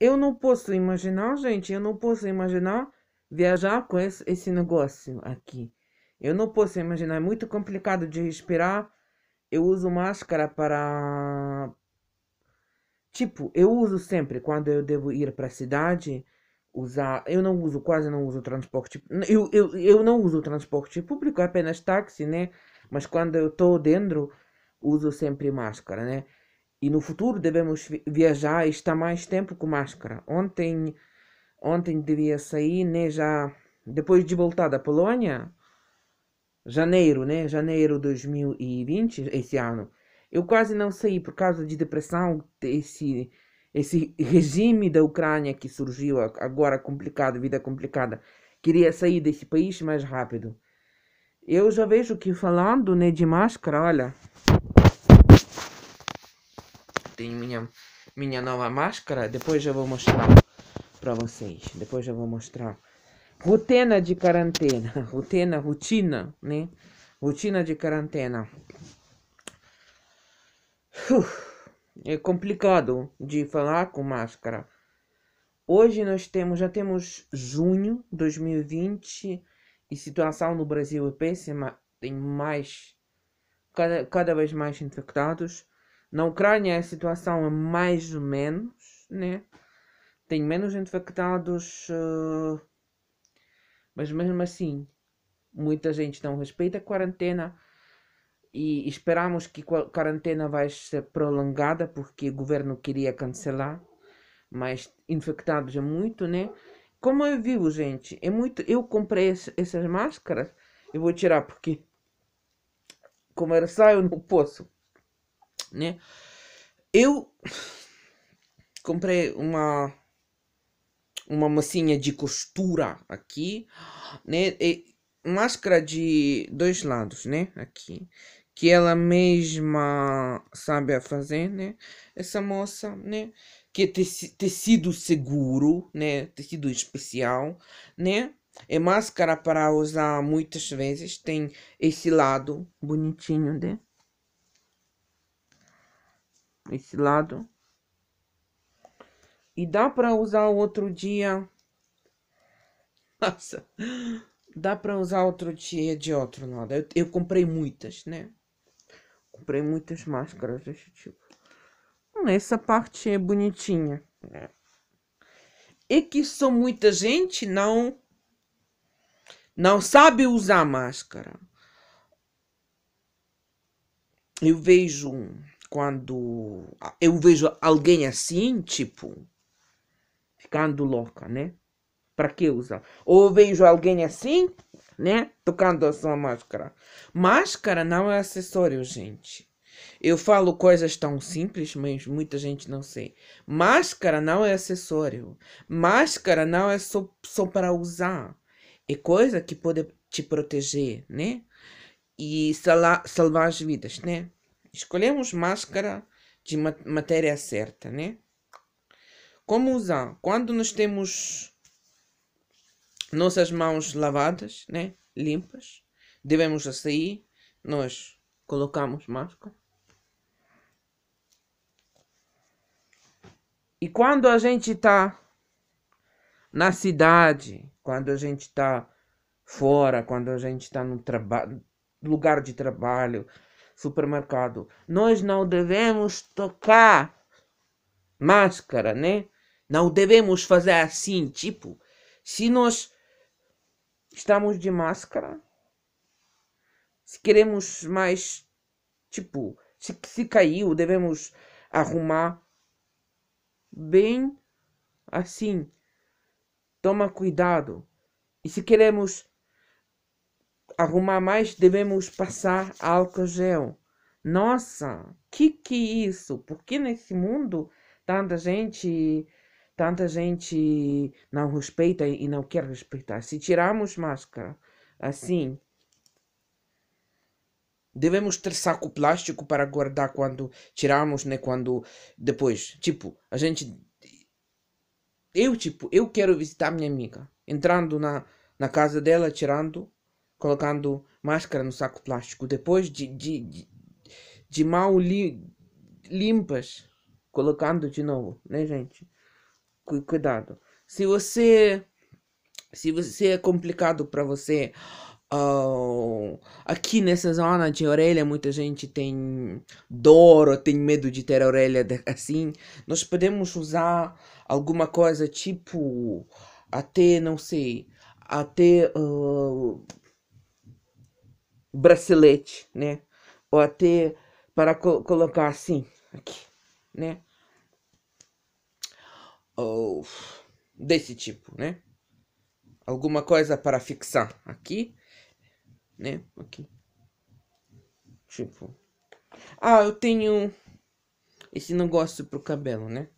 Eu não posso imaginar, gente, eu não posso imaginar viajar com esse, esse negócio aqui. Eu não posso imaginar, é muito complicado de respirar. Eu uso máscara para. Tipo, eu uso sempre quando eu devo ir para a cidade. Usar. Eu não uso, quase não uso transporte. Eu, eu, eu não uso transporte público, é apenas táxi, né? Mas quando eu tô dentro, uso sempre máscara, né? E no futuro devemos viajar e estar mais tempo com máscara. Ontem, ontem devia sair, né? Já depois de voltar da Polônia, janeiro, né? Janeiro de 2020, esse ano. Eu quase não saí por causa de depressão, esse esse regime da Ucrânia que surgiu agora complicado, vida complicada. Queria sair desse país mais rápido. Eu já vejo que falando, né, de máscara, olha, tenho minha, minha nova máscara. Depois eu vou mostrar para vocês. Depois eu vou mostrar. Rotina de quarentena. Rotina, rotina, né? Rotina de quarentena. É complicado de falar com máscara. Hoje nós temos, já temos junho 2020 e situação no Brasil é péssima. Tem mais, cada, cada vez mais infectados. Na Ucrânia a situação é mais ou menos, né? Tem menos infectados, eh, mas mesmo assim, muita gente não respeita a quarentena e esperamos que a quarentena vai ser prolongada porque o governo queria cancelar, mas infectados é muito, né? Como eu vivo, gente, é muito. Eu comprei esse, essas máscaras, eu vou tirar porque, como era saio, não posso né? Eu comprei uma uma massinha de costura aqui, né? E máscara de dois lados, né? Aqui. Que ela mesma sabe a fazer, né? Essa moça, né? Que é tecido seguro, né? Tecido especial, né? É máscara para usar muitas vezes. Tem esse lado bonitinho, né? esse lado. E dá para usar outro dia. Nossa. Dá para usar outro dia de outro lado. Eu, eu comprei muitas, né? Comprei muitas máscaras desse tipo. Hum, essa parte é bonitinha. Né? É que só muita gente não não sabe usar máscara. Eu vejo quando eu vejo alguém assim, tipo, ficando louca, né? Para que usar? Ou vejo alguém assim, né? Tocando a sua máscara. Máscara não é acessório, gente. Eu falo coisas tão simples, mas muita gente não sei. Máscara não é acessório. Máscara não é só, só para usar. É coisa que pode te proteger, né? E salvar, salvar as vidas, né? Escolhemos máscara de matéria certa, né? Como usar? Quando nós temos nossas mãos lavadas, né? Limpas, devemos sair, nós colocamos máscara. E quando a gente está na cidade, quando a gente está fora, quando a gente está no trabalho, lugar de trabalho, supermercado. Nós não devemos tocar máscara, né? Não devemos fazer assim, tipo, se nós estamos de máscara, se queremos mais, tipo, se, se caiu, devemos arrumar bem assim. Toma cuidado. E se queremos arrumar mais, devemos passar álcool gel. Nossa, que que isso? Por que nesse mundo tanta gente, tanta gente não respeita e não quer respeitar? Se tirarmos máscara assim, devemos ter saco plástico para guardar quando tirarmos, né? Quando depois, tipo, a gente eu tipo, eu quero visitar minha amiga, entrando na na casa dela, tirando colocando máscara no saco plástico, depois de, de, de, de mal li, limpas, colocando de novo, né, gente? Cuidado. Se você se você é complicado para você uh, aqui nessa zona de orelha muita gente tem dor ou tem medo de ter a orelha assim nós podemos usar alguma coisa tipo até não sei até uh, bracelete, né? Ou até para co colocar assim, aqui, né? Ou desse tipo, né? Alguma coisa para fixar aqui, né? Aqui. Tipo. Ah, eu tenho esse negócio pro cabelo, né?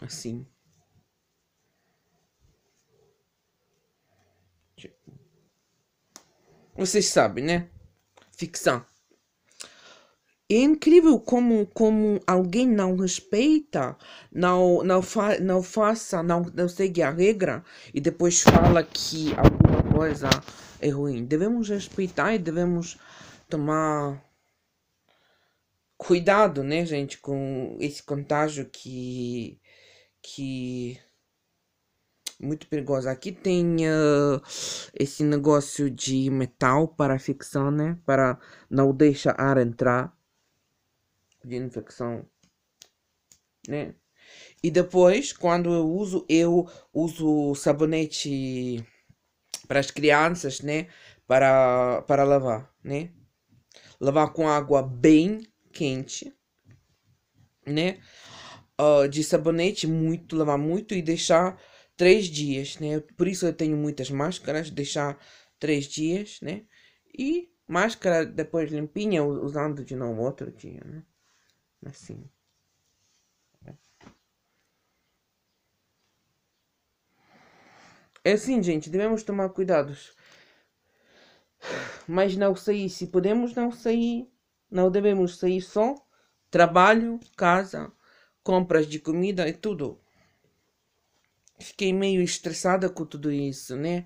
Assim. Vocês sabem, né? Ficção. É incrível como, como alguém não respeita, não, não, fa, não faça, não, não segue a regra e depois fala que alguma coisa é ruim. Devemos respeitar e devemos tomar cuidado, né, gente, com esse contágio que que muito perigosa. Aqui tem uh, esse negócio de metal para fixar, né? Para não deixar ar entrar de infecção, né? E depois, quando eu uso, eu uso sabonete para as crianças, né? Para, para lavar, né? Lavar com água bem quente, né? Uh, de sabonete muito, lavar muito e deixar três dias, né? Por isso eu tenho muitas máscaras, deixar três dias, né? E máscara depois limpinha, usando de novo outro dia, né? Assim. É assim, gente, devemos tomar cuidados. Mas não sair, se podemos não sair, não devemos sair só. Trabalho, casa, compras de comida e tudo fiquei meio estressada com tudo isso, né?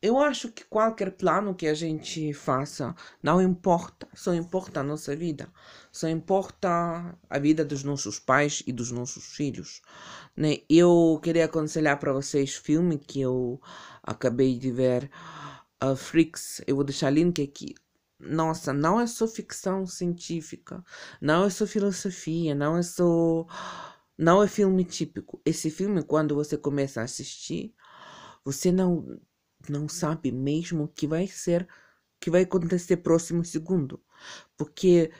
Eu acho que qualquer plano que a gente faça não importa, só importa a nossa vida, só importa a vida dos nossos pais e dos nossos filhos. Né? Eu queria aconselhar para vocês filme que eu acabei de ver, uh, Freaks, eu vou deixar link aqui. Nossa, não é só ficção científica, não é só filosofia, não é só não é filme típico. Esse filme, quando você começa a assistir, você não, não sabe mesmo o que vai ser, que vai acontecer próximo segundo. Porque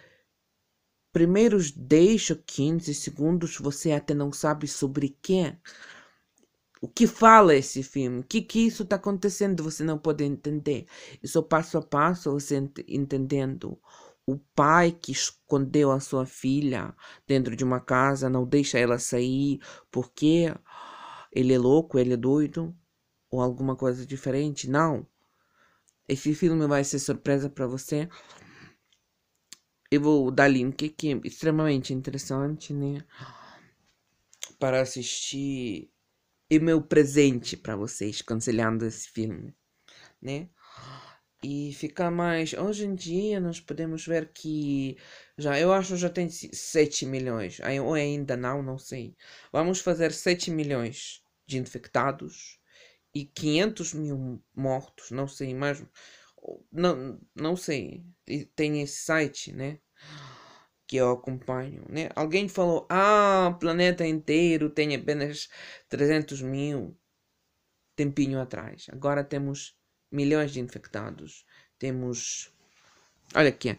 primeiros 10 ou 15 segundos você até não sabe sobre quê. O que fala esse filme? O que, que isso está acontecendo? Você não pode entender. E só passo a passo você ent entendendo o pai que escondeu a sua filha dentro de uma casa, não deixa ela sair porque ele é louco, ele é doido ou alguma coisa diferente. Não. Esse filme vai ser surpresa para você. Eu vou dar link que é extremamente interessante, né? Para assistir e meu presente para vocês cancelando esse filme, né? e ficar mais. Hoje em dia nós podemos ver que já eu acho já tem 7 milhões, ou ainda não, não sei. Vamos fazer 7 milhões de infectados e 500 mil mortos, não sei mais. Não, não sei. Tem esse site, né? que eu acompanho, né? Alguém falou, ah, o planeta inteiro tem apenas 300 mil tempinho atrás. Agora temos milhões de infectados. Temos. Olha aqui,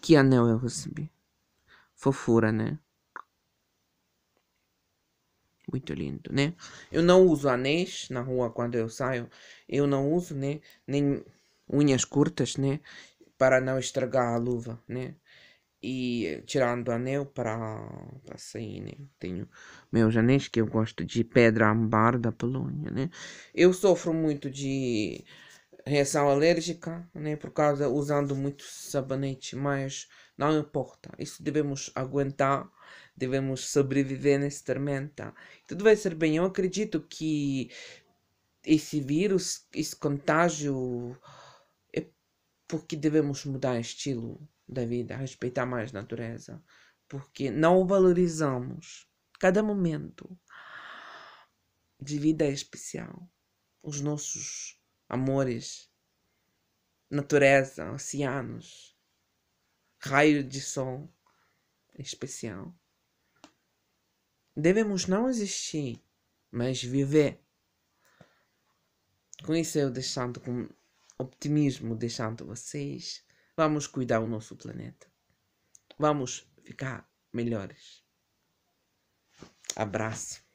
que anel eu recebi. Fofura, né? Muito lindo, né? Eu não uso anéis na rua quando eu saio. Eu não uso, né? Nem unhas curtas, né? Para não estragar a luva, né? E tirando o anel para, para sair, né? Tenho meus anéis que eu gosto de pedra ambar da Polônia, né? Eu sofro muito de reação alérgica, né? Por causa usando muito sabonete, mas não importa. Isso devemos aguentar, devemos sobreviver nessa tormenta. Tudo vai ser bem. Eu acredito que esse vírus, esse contágio, é porque devemos mudar o estilo da vida, respeitar mais a natureza, porque não valorizamos. Cada momento de vida é especial. Os nossos amores, natureza, oceanos, raio de sol em especial. Devemos não existir, mas viver. Com isso eu deixando com optimismo, deixando vocês, vamos cuidar o nosso planeta. Vamos ficar melhores. Abraço.